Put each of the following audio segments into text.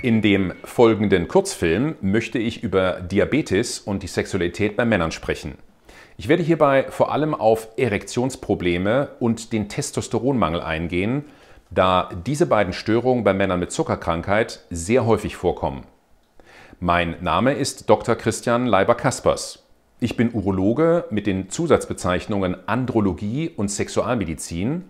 In dem folgenden Kurzfilm möchte ich über Diabetes und die Sexualität bei Männern sprechen. Ich werde hierbei vor allem auf Erektionsprobleme und den Testosteronmangel eingehen, da diese beiden Störungen bei Männern mit Zuckerkrankheit sehr häufig vorkommen. Mein Name ist Dr. Christian Leiber-Kaspers. Ich bin Urologe mit den Zusatzbezeichnungen Andrologie und Sexualmedizin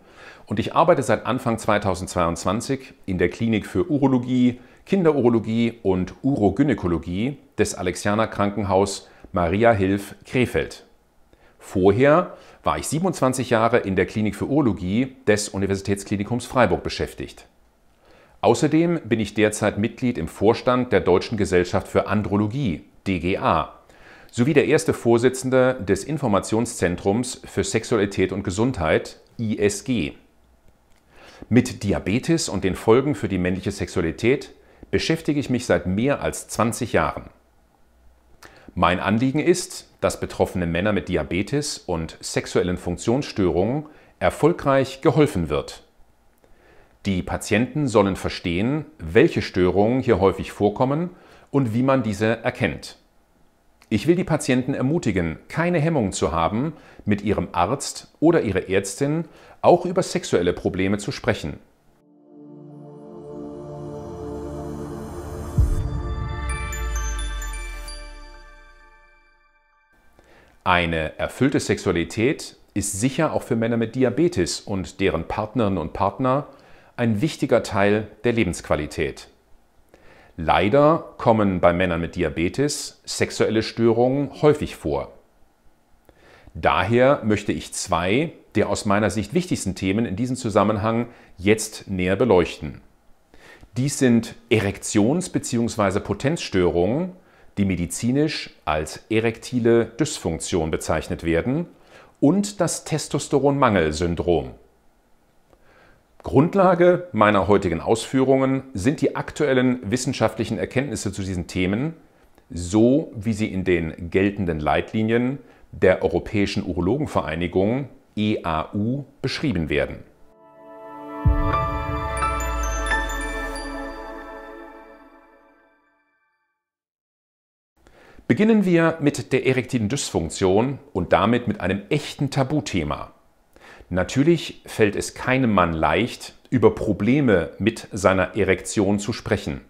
und ich arbeite seit Anfang 2022 in der Klinik für Urologie, Kinderurologie und Urogynäkologie des Alexianer Krankenhaus Maria Hilf Krefeld. Vorher war ich 27 Jahre in der Klinik für Urologie des Universitätsklinikums Freiburg beschäftigt. Außerdem bin ich derzeit Mitglied im Vorstand der Deutschen Gesellschaft für Andrologie, DGA, sowie der erste Vorsitzende des Informationszentrums für Sexualität und Gesundheit, ISG. Mit Diabetes und den Folgen für die männliche Sexualität beschäftige ich mich seit mehr als 20 Jahren. Mein Anliegen ist, dass betroffene Männer mit Diabetes und sexuellen Funktionsstörungen erfolgreich geholfen wird. Die Patienten sollen verstehen, welche Störungen hier häufig vorkommen und wie man diese erkennt. Ich will die Patienten ermutigen, keine Hemmung zu haben, mit ihrem Arzt oder ihrer Ärztin auch über sexuelle Probleme zu sprechen. Eine erfüllte Sexualität ist sicher auch für Männer mit Diabetes und deren Partnerinnen und Partner ein wichtiger Teil der Lebensqualität. Leider kommen bei Männern mit Diabetes sexuelle Störungen häufig vor. Daher möchte ich zwei der aus meiner Sicht wichtigsten Themen in diesem Zusammenhang jetzt näher beleuchten. Dies sind Erektions- bzw. Potenzstörungen, die medizinisch als erektile Dysfunktion bezeichnet werden, und das Testosteronmangelsyndrom. syndrom Grundlage meiner heutigen Ausführungen sind die aktuellen wissenschaftlichen Erkenntnisse zu diesen Themen, so wie sie in den geltenden Leitlinien der Europäischen Urologenvereinigung EAU beschrieben werden. Beginnen wir mit der erektilen Dysfunktion und damit mit einem echten Tabuthema, Natürlich fällt es keinem Mann leicht, über Probleme mit seiner Erektion zu sprechen.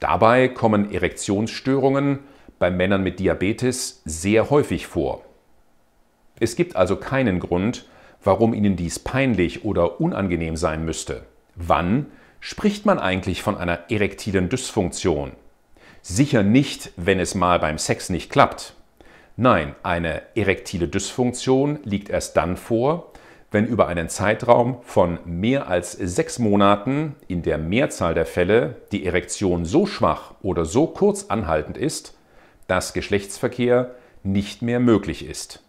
Dabei kommen Erektionsstörungen bei Männern mit Diabetes sehr häufig vor. Es gibt also keinen Grund, warum Ihnen dies peinlich oder unangenehm sein müsste. Wann spricht man eigentlich von einer erektilen Dysfunktion? Sicher nicht, wenn es mal beim Sex nicht klappt. Nein, eine erektile Dysfunktion liegt erst dann vor, wenn über einen Zeitraum von mehr als sechs Monaten in der Mehrzahl der Fälle die Erektion so schwach oder so kurz anhaltend ist, dass Geschlechtsverkehr nicht mehr möglich ist.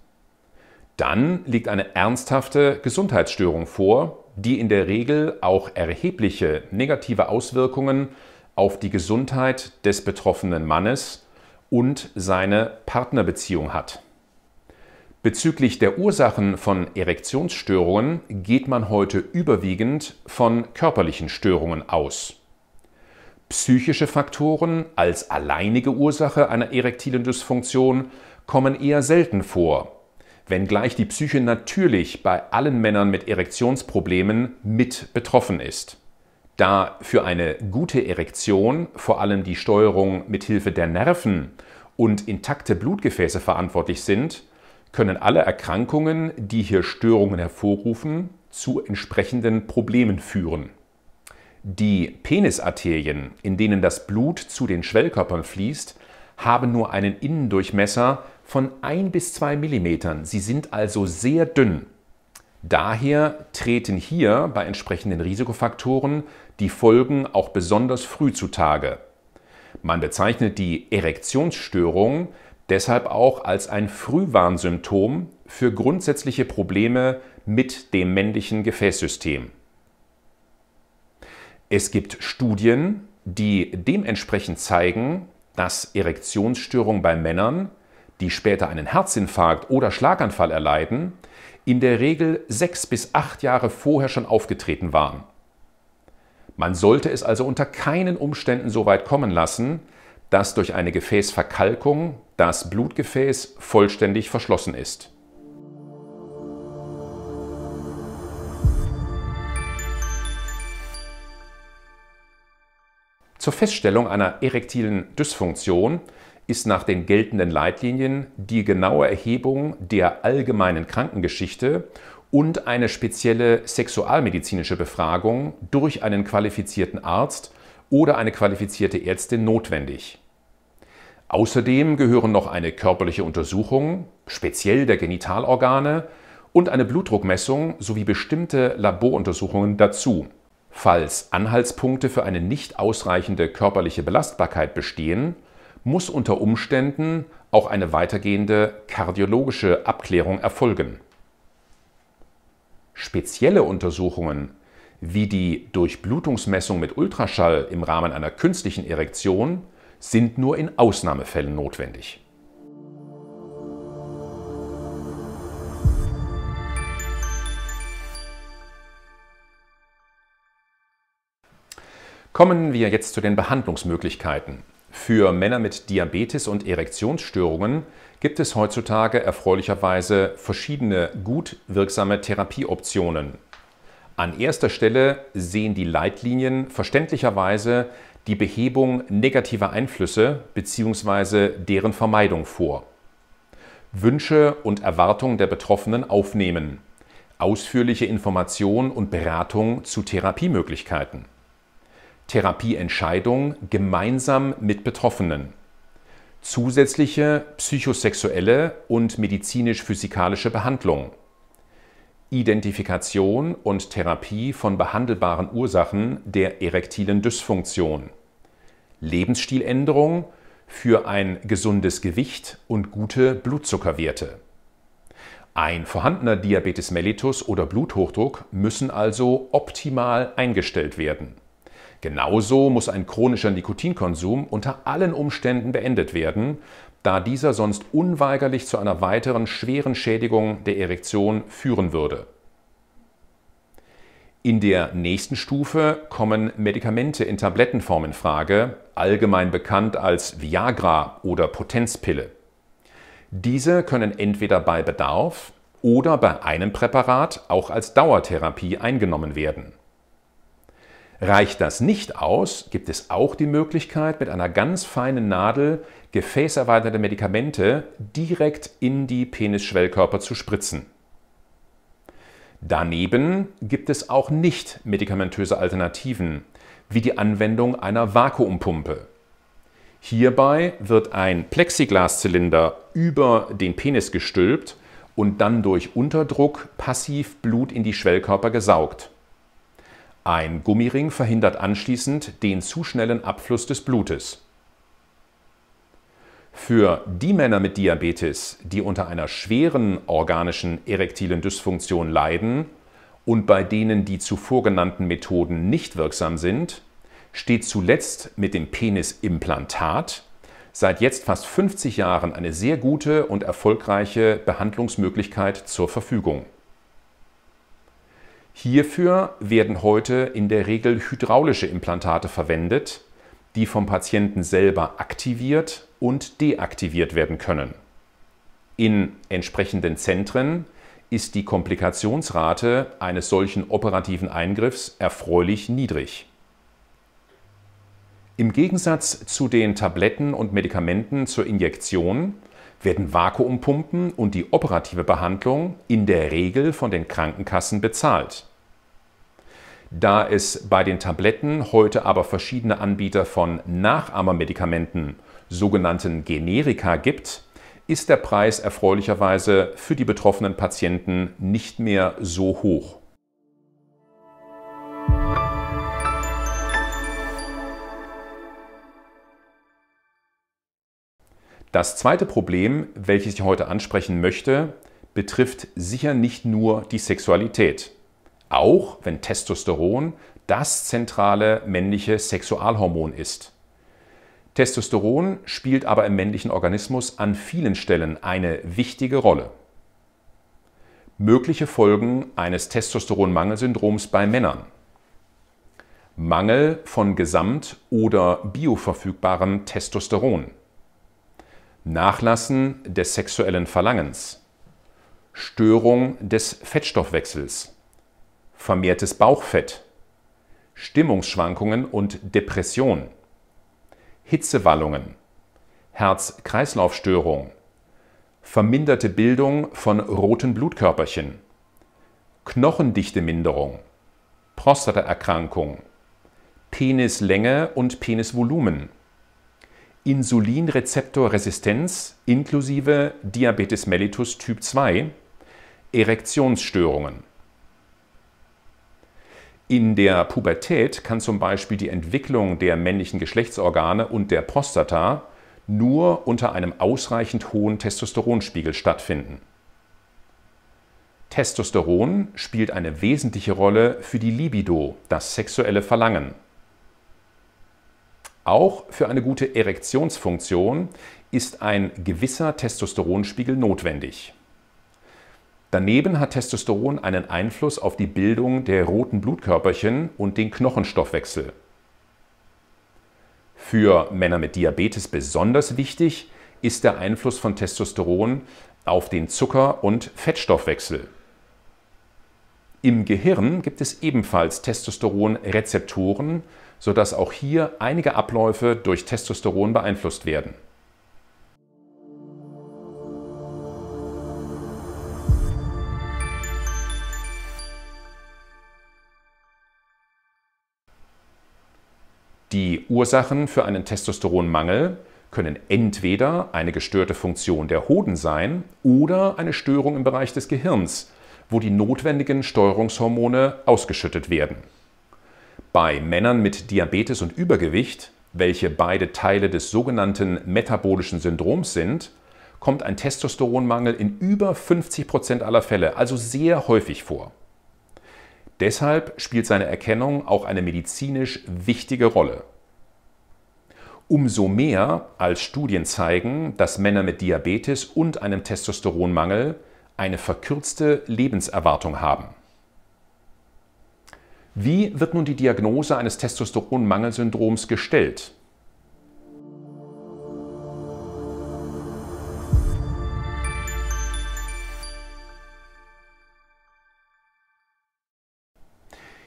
Dann liegt eine ernsthafte Gesundheitsstörung vor, die in der Regel auch erhebliche negative Auswirkungen auf die Gesundheit des betroffenen Mannes und seine Partnerbeziehung hat. Bezüglich der Ursachen von Erektionsstörungen geht man heute überwiegend von körperlichen Störungen aus. Psychische Faktoren als alleinige Ursache einer erektilen Dysfunktion kommen eher selten vor, wenngleich die Psyche natürlich bei allen Männern mit Erektionsproblemen mit betroffen ist. Da für eine gute Erektion vor allem die Steuerung mithilfe der Nerven und intakte Blutgefäße verantwortlich sind, können alle Erkrankungen, die hier Störungen hervorrufen, zu entsprechenden Problemen führen. Die Penisarterien, in denen das Blut zu den Schwellkörpern fließt, haben nur einen Innendurchmesser von 1 bis 2 mm. Sie sind also sehr dünn. Daher treten hier bei entsprechenden Risikofaktoren die Folgen auch besonders früh zutage. Man bezeichnet die Erektionsstörung deshalb auch als ein Frühwarnsymptom für grundsätzliche Probleme mit dem männlichen Gefäßsystem. Es gibt Studien, die dementsprechend zeigen, dass Erektionsstörungen bei Männern, die später einen Herzinfarkt oder Schlaganfall erleiden, in der Regel sechs bis acht Jahre vorher schon aufgetreten waren. Man sollte es also unter keinen Umständen so weit kommen lassen, dass durch eine Gefäßverkalkung das Blutgefäß vollständig verschlossen ist. Zur Feststellung einer erektilen Dysfunktion ist nach den geltenden Leitlinien die genaue Erhebung der allgemeinen Krankengeschichte und eine spezielle sexualmedizinische Befragung durch einen qualifizierten Arzt oder eine qualifizierte Ärztin notwendig. Außerdem gehören noch eine körperliche Untersuchung, speziell der Genitalorgane, und eine Blutdruckmessung sowie bestimmte Laboruntersuchungen dazu. Falls Anhaltspunkte für eine nicht ausreichende körperliche Belastbarkeit bestehen, muss unter Umständen auch eine weitergehende kardiologische Abklärung erfolgen. Spezielle Untersuchungen wie die Durchblutungsmessung mit Ultraschall im Rahmen einer künstlichen Erektion sind nur in Ausnahmefällen notwendig. Kommen wir jetzt zu den Behandlungsmöglichkeiten. Für Männer mit Diabetes und Erektionsstörungen gibt es heutzutage erfreulicherweise verschiedene gut wirksame Therapieoptionen. An erster Stelle sehen die Leitlinien verständlicherweise die Behebung negativer Einflüsse bzw. deren Vermeidung vor. Wünsche und Erwartungen der Betroffenen aufnehmen. Ausführliche Informationen und Beratung zu Therapiemöglichkeiten. Therapieentscheidung gemeinsam mit Betroffenen. Zusätzliche psychosexuelle und medizinisch-physikalische Behandlung. Identifikation und Therapie von behandelbaren Ursachen der erektilen Dysfunktion. Lebensstiländerung für ein gesundes Gewicht und gute Blutzuckerwerte. Ein vorhandener Diabetes mellitus oder Bluthochdruck müssen also optimal eingestellt werden. Genauso muss ein chronischer Nikotinkonsum unter allen Umständen beendet werden, da dieser sonst unweigerlich zu einer weiteren schweren Schädigung der Erektion führen würde. In der nächsten Stufe kommen Medikamente in Tablettenform in Frage, allgemein bekannt als Viagra oder Potenzpille. Diese können entweder bei Bedarf oder bei einem Präparat auch als Dauertherapie eingenommen werden. Reicht das nicht aus, gibt es auch die Möglichkeit, mit einer ganz feinen Nadel gefäßerweiterte Medikamente direkt in die Penisschwellkörper zu spritzen. Daneben gibt es auch nicht medikamentöse Alternativen, wie die Anwendung einer Vakuumpumpe. Hierbei wird ein Plexiglaszylinder über den Penis gestülpt und dann durch Unterdruck passiv Blut in die Schwellkörper gesaugt. Ein Gummiring verhindert anschließend den zu schnellen Abfluss des Blutes. Für die Männer mit Diabetes, die unter einer schweren organischen erektilen Dysfunktion leiden und bei denen die zuvor genannten Methoden nicht wirksam sind, steht zuletzt mit dem Penisimplantat seit jetzt fast 50 Jahren eine sehr gute und erfolgreiche Behandlungsmöglichkeit zur Verfügung. Hierfür werden heute in der Regel hydraulische Implantate verwendet, die vom Patienten selber aktiviert und deaktiviert werden können. In entsprechenden Zentren ist die Komplikationsrate eines solchen operativen Eingriffs erfreulich niedrig. Im Gegensatz zu den Tabletten und Medikamenten zur Injektion werden Vakuumpumpen und die operative Behandlung in der Regel von den Krankenkassen bezahlt. Da es bei den Tabletten heute aber verschiedene Anbieter von Nachahmermedikamenten, sogenannten Generika, gibt, ist der Preis erfreulicherweise für die betroffenen Patienten nicht mehr so hoch. Das zweite Problem, welches ich heute ansprechen möchte, betrifft sicher nicht nur die Sexualität. Auch wenn Testosteron das zentrale männliche Sexualhormon ist. Testosteron spielt aber im männlichen Organismus an vielen Stellen eine wichtige Rolle. Mögliche Folgen eines Testosteronmangelsyndroms bei Männern. Mangel von gesamt- oder bioverfügbarem Testosteron. Nachlassen des sexuellen Verlangens, Störung des Fettstoffwechsels, vermehrtes Bauchfett, Stimmungsschwankungen und Depression, Hitzewallungen, Herz-Kreislauf-Störung, verminderte Bildung von roten Blutkörperchen, Knochendichteminderung, Prostataerkrankung, Penislänge und Penisvolumen, Insulinrezeptorresistenz inklusive Diabetes mellitus Typ 2, Erektionsstörungen. In der Pubertät kann zum Beispiel die Entwicklung der männlichen Geschlechtsorgane und der Prostata nur unter einem ausreichend hohen Testosteronspiegel stattfinden. Testosteron spielt eine wesentliche Rolle für die Libido, das sexuelle Verlangen. Auch für eine gute Erektionsfunktion ist ein gewisser Testosteronspiegel notwendig. Daneben hat Testosteron einen Einfluss auf die Bildung der roten Blutkörperchen und den Knochenstoffwechsel. Für Männer mit Diabetes besonders wichtig ist der Einfluss von Testosteron auf den Zucker- und Fettstoffwechsel. Im Gehirn gibt es ebenfalls Testosteronrezeptoren, sodass auch hier einige Abläufe durch Testosteron beeinflusst werden. Die Ursachen für einen Testosteronmangel können entweder eine gestörte Funktion der Hoden sein oder eine Störung im Bereich des Gehirns, wo die notwendigen Steuerungshormone ausgeschüttet werden. Bei Männern mit Diabetes und Übergewicht, welche beide Teile des sogenannten metabolischen Syndroms sind, kommt ein Testosteronmangel in über 50% Prozent aller Fälle, also sehr häufig vor. Deshalb spielt seine Erkennung auch eine medizinisch wichtige Rolle. Umso mehr, als Studien zeigen, dass Männer mit Diabetes und einem Testosteronmangel eine verkürzte Lebenserwartung haben. Wie wird nun die Diagnose eines Testosteronmangelsyndroms gestellt?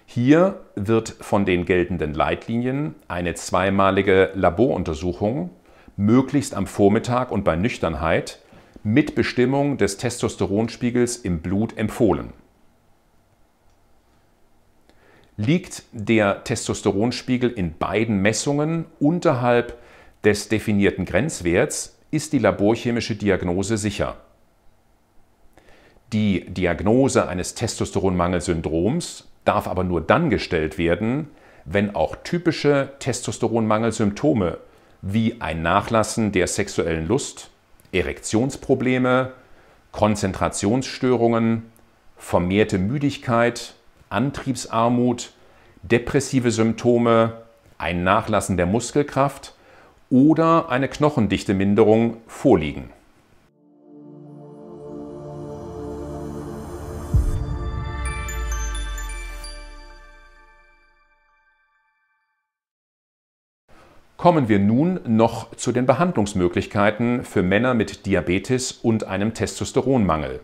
Hier wird von den geltenden Leitlinien eine zweimalige Laboruntersuchung möglichst am Vormittag und bei Nüchternheit mit Bestimmung des Testosteronspiegels im Blut empfohlen liegt der Testosteronspiegel in beiden Messungen unterhalb des definierten Grenzwerts, ist die laborchemische Diagnose sicher. Die Diagnose eines Testosteronmangelsyndroms darf aber nur dann gestellt werden, wenn auch typische Testosteronmangelsymptome wie ein Nachlassen der sexuellen Lust, Erektionsprobleme, Konzentrationsstörungen, vermehrte Müdigkeit, Antriebsarmut, depressive Symptome, ein Nachlassen der Muskelkraft oder eine Knochendichteminderung vorliegen. Kommen wir nun noch zu den Behandlungsmöglichkeiten für Männer mit Diabetes und einem Testosteronmangel.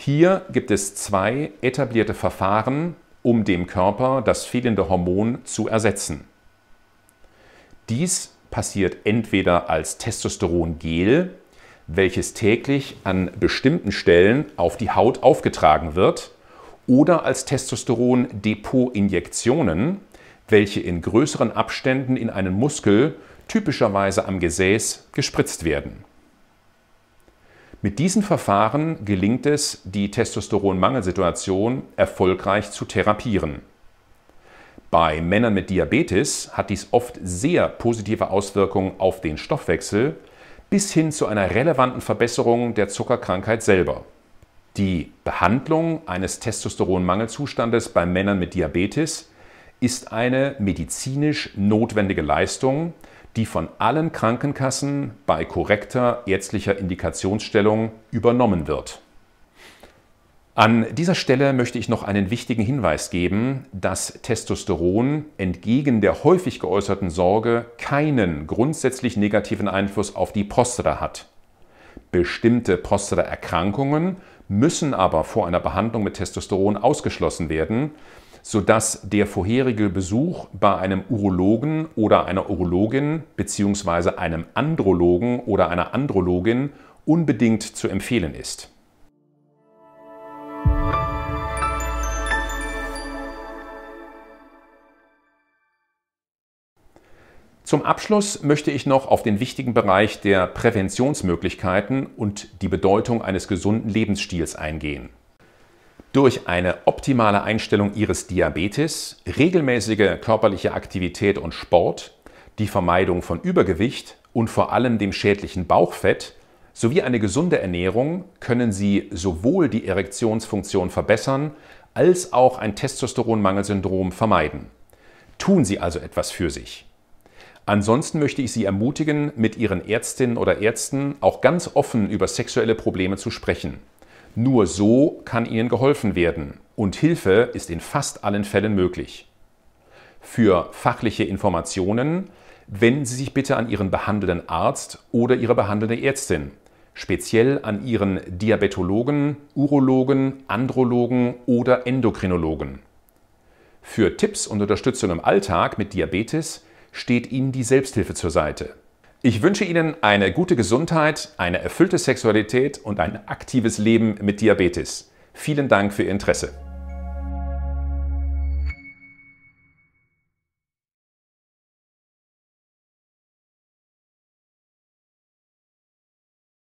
Hier gibt es zwei etablierte Verfahren, um dem Körper das fehlende Hormon zu ersetzen. Dies passiert entweder als Testosterongel, welches täglich an bestimmten Stellen auf die Haut aufgetragen wird, oder als Testosteron-Depot-Injektionen, welche in größeren Abständen in einen Muskel, typischerweise am Gesäß, gespritzt werden. Mit diesen Verfahren gelingt es, die Testosteronmangelsituation erfolgreich zu therapieren. Bei Männern mit Diabetes hat dies oft sehr positive Auswirkungen auf den Stoffwechsel bis hin zu einer relevanten Verbesserung der Zuckerkrankheit selber. Die Behandlung eines Testosteronmangelzustandes bei Männern mit Diabetes ist eine medizinisch notwendige Leistung, die von allen Krankenkassen bei korrekter ärztlicher Indikationsstellung übernommen wird. An dieser Stelle möchte ich noch einen wichtigen Hinweis geben, dass Testosteron entgegen der häufig geäußerten Sorge keinen grundsätzlich negativen Einfluss auf die Prostata hat. Bestimmte Prostata-Erkrankungen müssen aber vor einer Behandlung mit Testosteron ausgeschlossen werden, sodass der vorherige Besuch bei einem Urologen oder einer Urologin bzw. einem Andrologen oder einer Andrologin unbedingt zu empfehlen ist. Zum Abschluss möchte ich noch auf den wichtigen Bereich der Präventionsmöglichkeiten und die Bedeutung eines gesunden Lebensstils eingehen. Durch eine optimale Einstellung Ihres Diabetes, regelmäßige körperliche Aktivität und Sport, die Vermeidung von Übergewicht und vor allem dem schädlichen Bauchfett sowie eine gesunde Ernährung können Sie sowohl die Erektionsfunktion verbessern als auch ein Testosteronmangelsyndrom vermeiden. Tun Sie also etwas für sich. Ansonsten möchte ich Sie ermutigen, mit Ihren Ärztinnen oder Ärzten auch ganz offen über sexuelle Probleme zu sprechen. Nur so kann ihnen geholfen werden und Hilfe ist in fast allen Fällen möglich. Für fachliche Informationen wenden Sie sich bitte an Ihren behandelnden Arzt oder Ihre behandelnde Ärztin, speziell an Ihren Diabetologen, Urologen, Andrologen oder Endokrinologen. Für Tipps und Unterstützung im Alltag mit Diabetes steht Ihnen die Selbsthilfe zur Seite. Ich wünsche Ihnen eine gute Gesundheit, eine erfüllte Sexualität und ein aktives Leben mit Diabetes. Vielen Dank für Ihr Interesse.